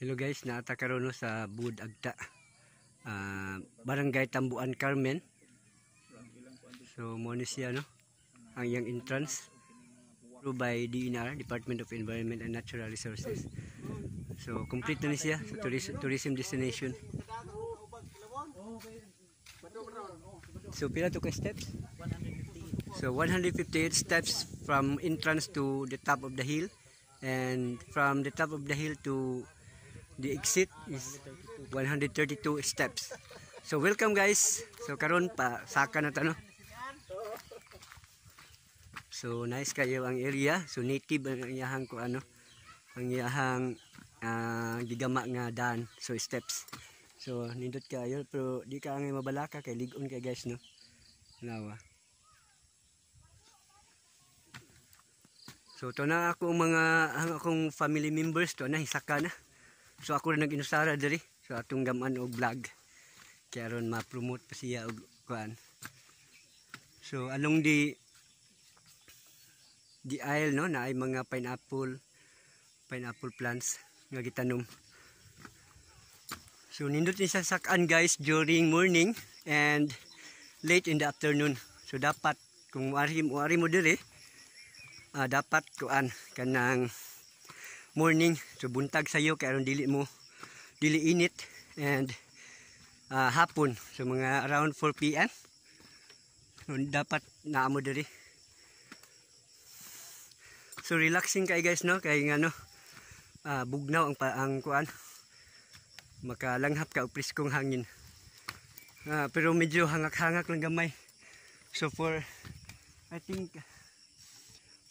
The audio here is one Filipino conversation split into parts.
Hello guys, naata karono sa Bud Agta. Uh, ah, barangay Tambuan Carmen. So mo siya no. Ang yang entrance through by DNR, Department of Environment and Natural Resources. So complete na siya sa tourism, tourism destination. So pila to ka steps? So 158 steps from entrance to the top of the hill and from the top of the hill to the exit is 132 steps. So welcome guys. So karon pa saka na ta no. So nice kayo ang area. So native ang iyahang ko ano. Ang iyahang uh, gigama nga dan So steps. So nindot kayo pero di ka ang mabalaka kay ligon kay guys no. Nawa. So to na ako mga ang akong family members to na hisaka na. So ako rin nag-inusara dali. so atong gaman og vlog. Kaya ron ma-promote pa siya og kuan. So along di di aisle no na ay mga pineapple pineapple plants nga gitanom. So nindot ni sasakan guys during morning and late in the afternoon. So dapat kung wari mo wari uh, ah, dapat kuan kanang morning so buntag sa iyo kaya dili mo dili init and uh, hapon so mga around 4 pm so, dapat naamo diri so relaxing kay guys no kay ngano uh, ah, bugnaw ang ang kuan makalanghap ka og priskong hangin uh, pero medyo hangak-hangak lang gamay so for I think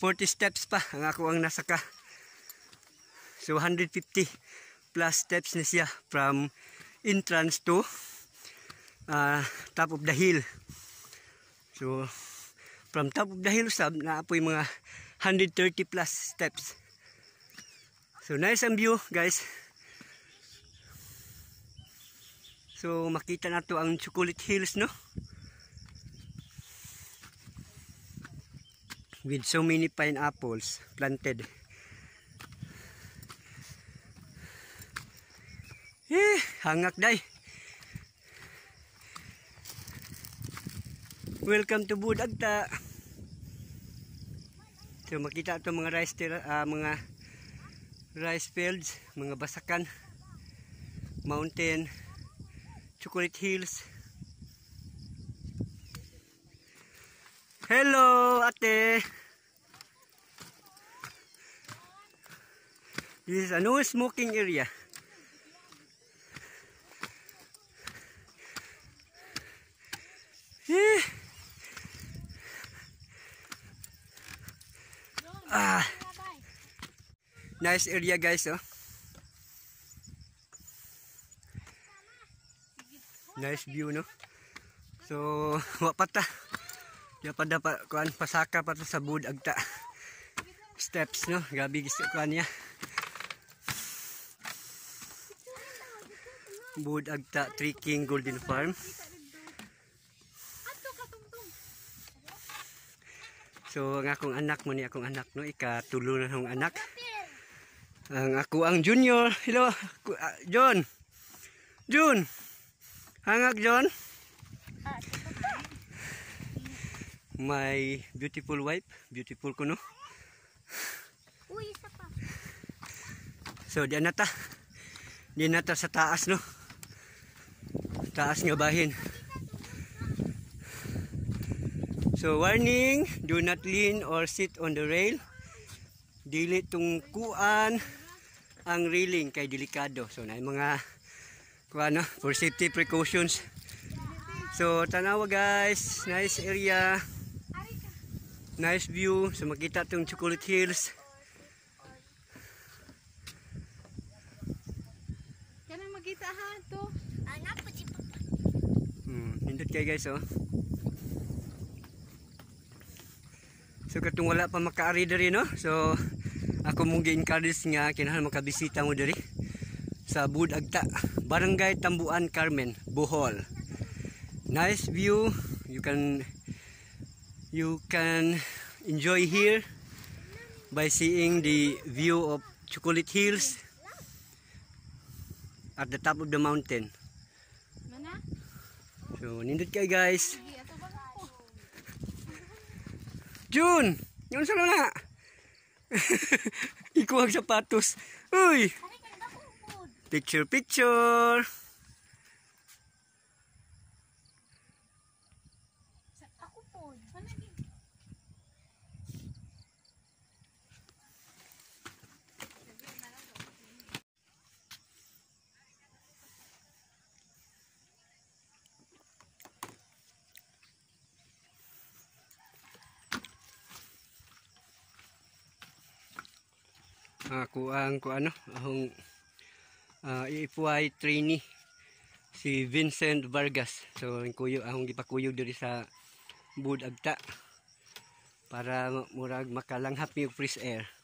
40 steps pa ang ako ang nasaka So 150 plus steps na siya from entrance to uh, top of the hill. So from top of the hill sab na po yung mga 130 plus steps. So nice ang view guys. So makita na to ang Chocolate Hills no. With so many pineapples planted. Eh, hangak day. Welcome to Budagta. So makita ito mga rice tira, uh, mga rice fields, mga basakan, mountain, chocolate hills. Hello, ate. This is a new smoking area. nice area guys oh nice view no so wapata ya pada pa kuan pasaka pa sa bud agta steps no gabi gisa kuan ya agta trekking golden farm So ang akong anak mo ni akong anak no ika tulo na akong anak. Ang ako ang junior. Hello, ah, John. Jun. Hangak, John. My beautiful wife. Beautiful ko, no? Uy, isa pa. So, di na Di Diyan sa taas, no? Taas nga bahin. So warning, do not lean or sit on the rail dili tong kuan ang reeling kay delikado so na mga kuan no for safety precautions so tanawa guys nice area nice view so makita tong chocolate hills kana makita ha to anak pa si papa hmm hindot kay guys oh So katong wala pa makaari diri no. So ako mong gi-encourage nga kinahanglan makabisita mo diri sa Budagta, Barangay Tambuan Carmen, Bohol. Nice view. You can you can enjoy here by seeing the view of Chocolate Hills at the top of the mountain. So, nindot kay guys. June, yun sa Iko ang sapatos. Uy! Picture, picture! Ako po. Ano uh, kuang ko ano ahong uh, ah, iipuay trainee si Vincent Vargas so ang kuyo ahong gipakuyo diri sa Budagta para murag makalanghap yung fresh air